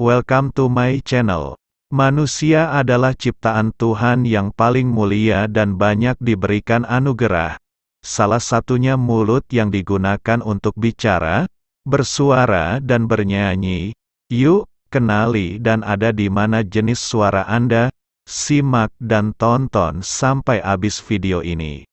Welcome to my channel. Manusia adalah ciptaan Tuhan yang paling mulia dan banyak diberikan anugerah. Salah satunya mulut yang digunakan untuk bicara, bersuara dan bernyanyi. Yuk, kenali dan ada di mana jenis suara Anda. Simak dan tonton sampai habis video ini.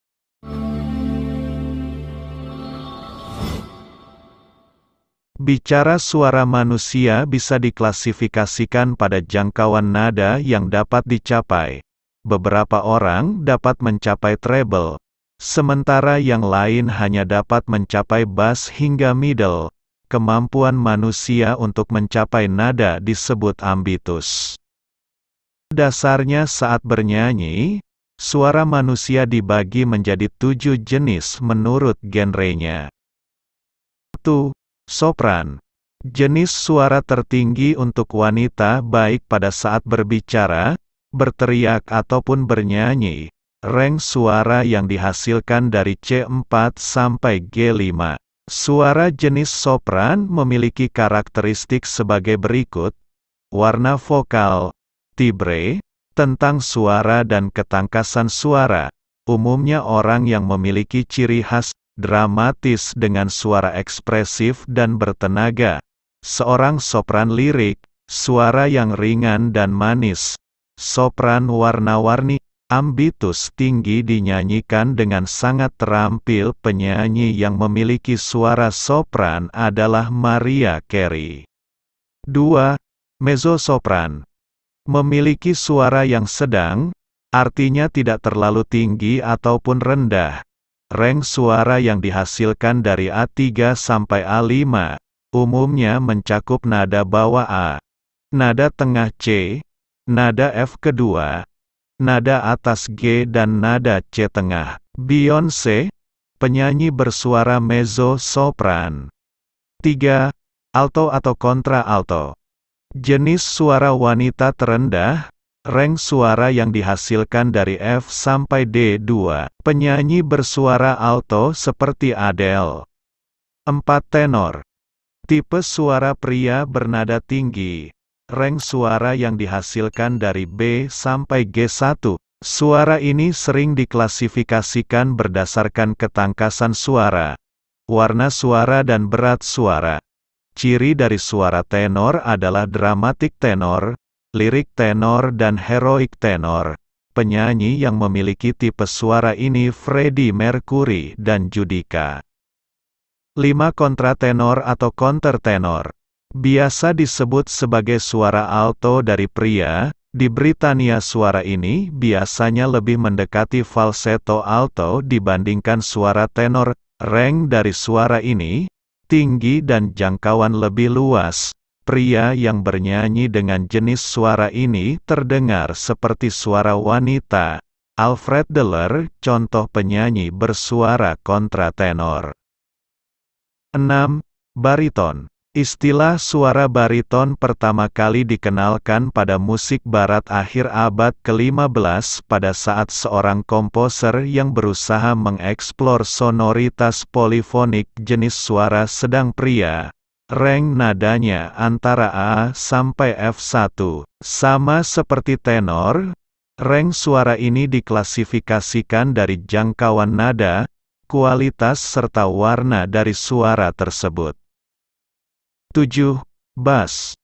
Bicara suara manusia bisa diklasifikasikan pada jangkauan nada yang dapat dicapai. Beberapa orang dapat mencapai treble, sementara yang lain hanya dapat mencapai bass hingga middle. Kemampuan manusia untuk mencapai nada disebut ambitus. Dasarnya saat bernyanyi, suara manusia dibagi menjadi tujuh jenis menurut genrenya. 1. Sopran. Jenis suara tertinggi untuk wanita baik pada saat berbicara, berteriak ataupun bernyanyi. Reng suara yang dihasilkan dari C4 sampai G5. Suara jenis sopran memiliki karakteristik sebagai berikut. Warna vokal, tibre, tentang suara dan ketangkasan suara. Umumnya orang yang memiliki ciri khas dramatis dengan suara ekspresif dan bertenaga. Seorang sopran lirik, suara yang ringan dan manis. Sopran warna-warni, ambitus tinggi dinyanyikan dengan sangat terampil penyanyi yang memiliki suara sopran adalah Maria Carey. 2. sopran, Memiliki suara yang sedang, artinya tidak terlalu tinggi ataupun rendah Reng suara yang dihasilkan dari A3 sampai A5, umumnya mencakup nada bawah A, nada tengah C, nada F kedua, nada atas G dan nada C tengah. Beyonce, penyanyi bersuara mezzo-sopran. 3. Alto atau kontra alto. Jenis suara wanita terendah, Reng suara yang dihasilkan dari F sampai D2, penyanyi bersuara alto seperti Adele. 4. Tenor. Tipe suara pria bernada tinggi. Reng suara yang dihasilkan dari B sampai G1. Suara ini sering diklasifikasikan berdasarkan ketangkasan suara, warna suara dan berat suara. Ciri dari suara tenor adalah dramatik tenor, lirik tenor dan heroik tenor. Penyanyi yang memiliki tipe suara ini Freddie Mercury dan Judika. 5. Kontratenor atau kontertenor Biasa disebut sebagai suara alto dari pria, di Britania suara ini biasanya lebih mendekati falsetto alto dibandingkan suara tenor, reng dari suara ini, tinggi dan jangkauan lebih luas, Pria yang bernyanyi dengan jenis suara ini terdengar seperti suara wanita. Alfred Deller, contoh penyanyi bersuara kontratenor. 6. Bariton Istilah suara bariton pertama kali dikenalkan pada musik barat akhir abad ke-15 pada saat seorang komposer yang berusaha mengeksplor sonoritas polifonik jenis suara sedang pria, Reng nadanya antara A sampai F1. Sama seperti tenor, Reng suara ini diklasifikasikan dari jangkauan nada, kualitas serta warna dari suara tersebut. 7. Bass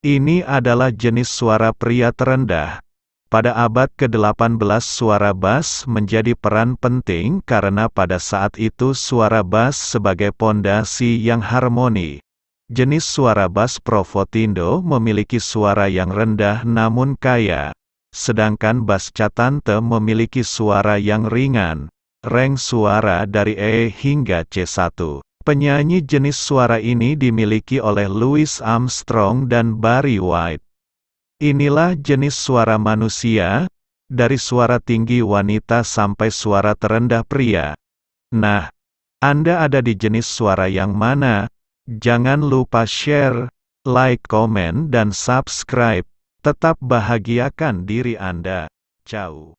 Ini adalah jenis suara pria terendah. Pada abad ke-18 suara bass menjadi peran penting karena pada saat itu suara bass sebagai pondasi yang harmoni, Jenis suara bass Provotindo memiliki suara yang rendah namun kaya, sedangkan bass Catante memiliki suara yang ringan, Reng suara dari E hingga C1. Penyanyi jenis suara ini dimiliki oleh Louis Armstrong dan Barry White. Inilah jenis suara manusia, dari suara tinggi wanita sampai suara terendah pria. Nah, Anda ada di jenis suara yang mana? Jangan lupa share, like, komen, dan subscribe. Tetap bahagiakan diri Anda. Ciao.